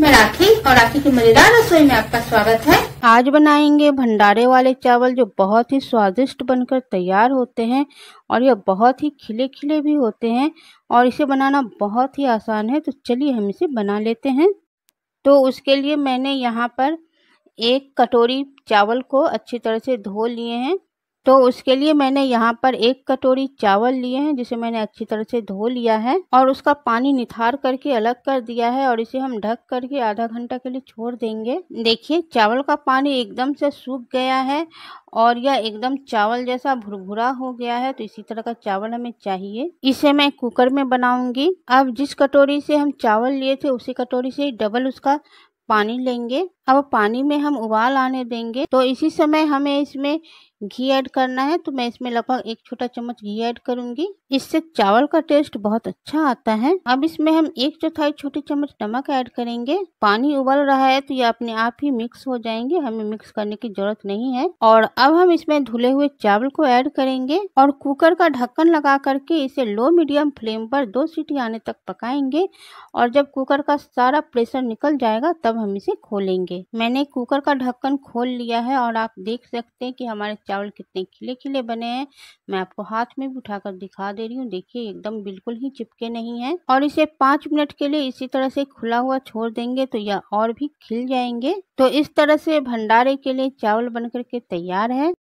मैं राखी और राखी की मजेदार रसोई में आपका स्वागत है आज बनाएंगे भंडारे वाले चावल जो बहुत ही स्वादिष्ट बनकर तैयार होते हैं और यह बहुत ही खिले खिले भी होते हैं और इसे बनाना बहुत ही आसान है तो चलिए हम इसे बना लेते हैं तो उसके लिए मैंने यहाँ पर एक कटोरी चावल को अच्छी तरह से धो लिए हैं तो उसके लिए मैंने यहाँ पर एक कटोरी चावल लिए हैं जिसे मैंने अच्छी तरह से धो लिया है और उसका पानी निथार करके अलग कर दिया है और इसे हम ढक करके आधा घंटा के लिए छोड़ देंगे देखिए चावल का पानी एकदम से सूख गया है और यह एकदम चावल जैसा भुरभुरा हो गया है तो इसी तरह का चावल हमें चाहिए इसे मैं कुकर में बनाऊंगी अब जिस कटोरी से हम चावल लिए थे उसी कटोरी से डबल उसका पानी लेंगे अब पानी में हम उबाल आने देंगे तो इसी समय हमें इसमें घी ऐड करना है तो मैं इसमें लगभग एक छोटा चम्मच घी ऐड करूंगी इससे चावल का टेस्ट बहुत अच्छा आता है अब इसमें हम एक चौथाई छोटी चम्मच नमक ऐड करेंगे पानी उबल रहा है तो ये अपने आप ही मिक्स हो जाएंगे हमें मिक्स करने की जरूरत नहीं है और अब हम इसमें धुले हुए चावल को ऐड करेंगे और कुकर का ढक्कन लगा करके इसे लो मीडियम फ्लेम पर दो सीटी आने तक पकाएंगे और जब कुकर का सारा प्रेशर निकल जाएगा तब हम इसे खोलेंगे मैंने कुकर का ढक्कन खोल लिया है और आप देख सकते हैं कि हमारे चावल कितने खिले खिले बने हैं मैं आपको हाथ में भी उठाकर दिखा दे रही हूँ देखिए एकदम बिल्कुल ही चिपके नहीं है और इसे पाँच मिनट के लिए इसी तरह से खुला हुआ छोड़ देंगे तो यह और भी खिल जाएंगे तो इस तरह से भंडारे के लिए चावल बनकर के तैयार है